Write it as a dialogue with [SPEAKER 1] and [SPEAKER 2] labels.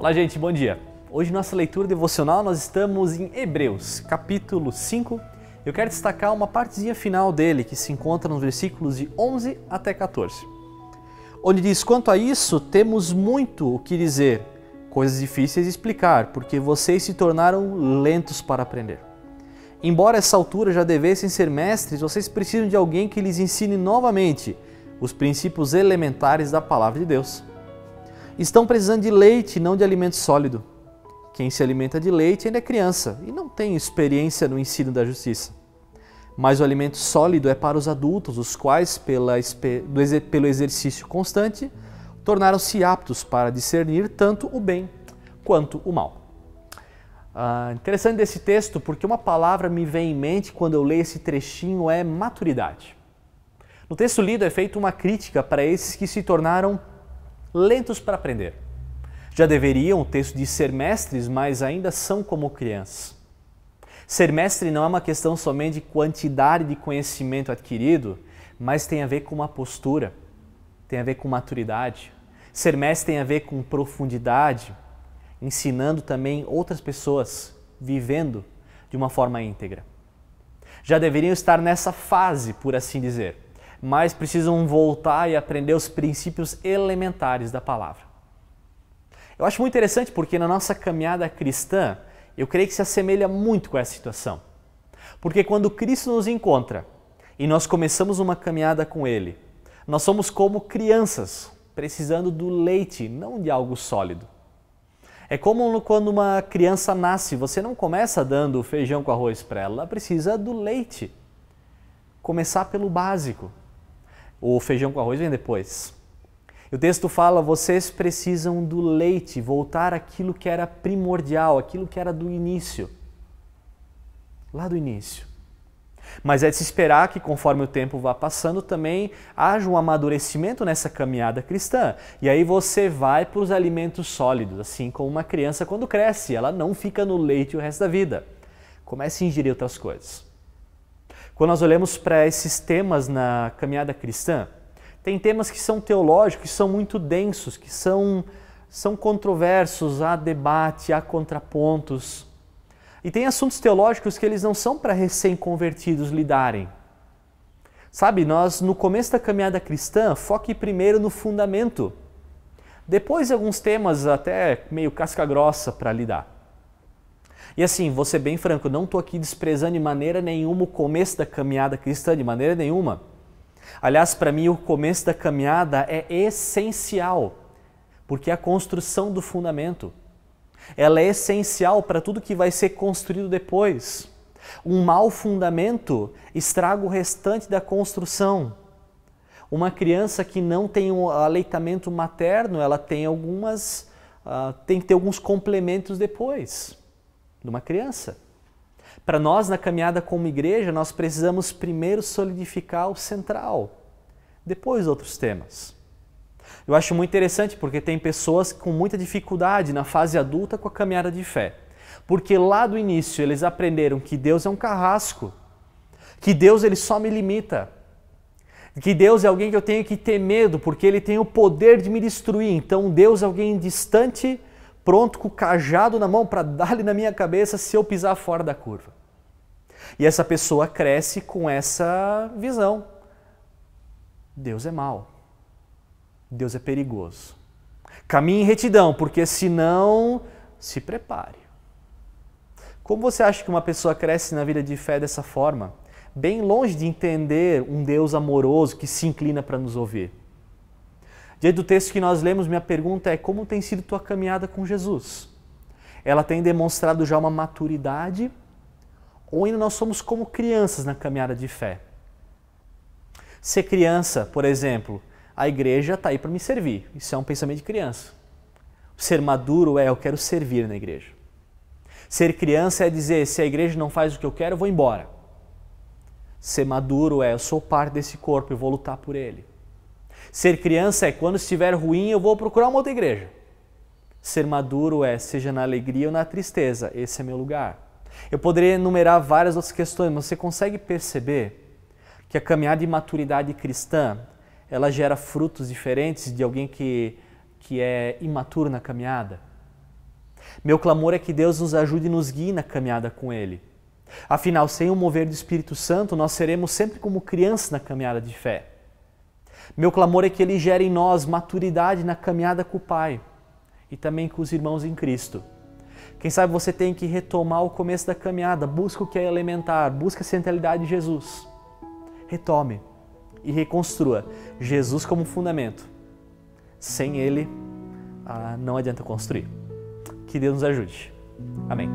[SPEAKER 1] Olá, gente, bom dia. Hoje, nossa leitura devocional, nós estamos em Hebreus, capítulo 5. Eu quero destacar uma partezinha final dele que se encontra nos versículos de 11 até 14, onde diz: Quanto a isso, temos muito o que dizer, coisas difíceis de explicar, porque vocês se tornaram lentos para aprender. Embora essa altura já devessem ser mestres, vocês precisam de alguém que lhes ensine novamente os princípios elementares da palavra de Deus estão precisando de leite, não de alimento sólido. Quem se alimenta de leite ainda é criança e não tem experiência no ensino da justiça. Mas o alimento sólido é para os adultos, os quais, pela, pelo exercício constante, tornaram-se aptos para discernir tanto o bem quanto o mal. Ah, interessante desse texto porque uma palavra me vem em mente quando eu leio esse trechinho é maturidade. No texto lido é feita uma crítica para esses que se tornaram lentos para aprender. Já deveriam ter de ser mestres, mas ainda são como crianças. Ser mestre não é uma questão somente de quantidade de conhecimento adquirido, mas tem a ver com uma postura, tem a ver com maturidade. Ser mestre tem a ver com profundidade, ensinando também outras pessoas, vivendo de uma forma íntegra. Já deveriam estar nessa fase, por assim dizer mas precisam voltar e aprender os princípios elementares da palavra. Eu acho muito interessante porque na nossa caminhada cristã, eu creio que se assemelha muito com essa situação. Porque quando Cristo nos encontra e nós começamos uma caminhada com Ele, nós somos como crianças, precisando do leite, não de algo sólido. É como quando uma criança nasce, você não começa dando feijão com arroz para ela, ela precisa do leite. Começar pelo básico. O feijão com arroz vem depois. O texto fala: vocês precisam do leite, voltar aquilo que era primordial, aquilo que era do início. Lá do início. Mas é de se esperar que, conforme o tempo vá passando, também haja um amadurecimento nessa caminhada cristã. E aí você vai para os alimentos sólidos, assim como uma criança quando cresce, ela não fica no leite o resto da vida. Comece a ingerir outras coisas. Quando nós olhamos para esses temas na caminhada cristã, tem temas que são teológicos, que são muito densos, que são, são controversos, há debate, há contrapontos. E tem assuntos teológicos que eles não são para recém-convertidos lidarem. Sabe, nós no começo da caminhada cristã, foque primeiro no fundamento. Depois alguns temas até meio casca grossa para lidar. E assim, vou ser bem franco, não estou aqui desprezando de maneira nenhuma o começo da caminhada cristã, de maneira nenhuma. Aliás, para mim, o começo da caminhada é essencial, porque é a construção do fundamento. Ela é essencial para tudo que vai ser construído depois. Um mau fundamento estraga o restante da construção. Uma criança que não tem um aleitamento materno, ela tem algumas, uh, tem que ter alguns complementos depois de uma criança. Para nós, na caminhada como igreja, nós precisamos primeiro solidificar o central, depois outros temas. Eu acho muito interessante porque tem pessoas com muita dificuldade na fase adulta com a caminhada de fé. Porque lá do início eles aprenderam que Deus é um carrasco, que Deus ele só me limita, que Deus é alguém que eu tenho que ter medo porque ele tem o poder de me destruir. Então Deus é alguém distante, pronto com o cajado na mão para dar-lhe na minha cabeça se eu pisar fora da curva. E essa pessoa cresce com essa visão. Deus é mau. Deus é perigoso. Caminhe em retidão, porque senão se prepare. Como você acha que uma pessoa cresce na vida de fé dessa forma? Bem longe de entender um Deus amoroso que se inclina para nos ouvir. Diante do texto que nós lemos, minha pergunta é: como tem sido tua caminhada com Jesus? Ela tem demonstrado já uma maturidade? Ou ainda nós somos como crianças na caminhada de fé? Ser criança, por exemplo, a igreja está aí para me servir. Isso é um pensamento de criança. Ser maduro é eu quero servir na igreja. Ser criança é dizer se a igreja não faz o que eu quero, eu vou embora. Ser maduro é eu sou parte desse corpo e vou lutar por ele. Ser criança é quando estiver ruim eu vou procurar uma outra igreja. Ser maduro é seja na alegria ou na tristeza, esse é meu lugar. Eu poderia enumerar várias outras questões, mas você consegue perceber que a caminhada de maturidade cristã, ela gera frutos diferentes de alguém que, que é imaturo na caminhada? Meu clamor é que Deus nos ajude e nos guie na caminhada com Ele. Afinal, sem o mover do Espírito Santo, nós seremos sempre como crianças na caminhada de fé. Meu clamor é que ele gere em nós maturidade na caminhada com o Pai e também com os irmãos em Cristo. Quem sabe você tem que retomar o começo da caminhada, busca o que é elementar, busca a centralidade de Jesus. Retome e reconstrua Jesus como fundamento. Sem Ele, ah, não adianta construir. Que Deus nos ajude. Amém.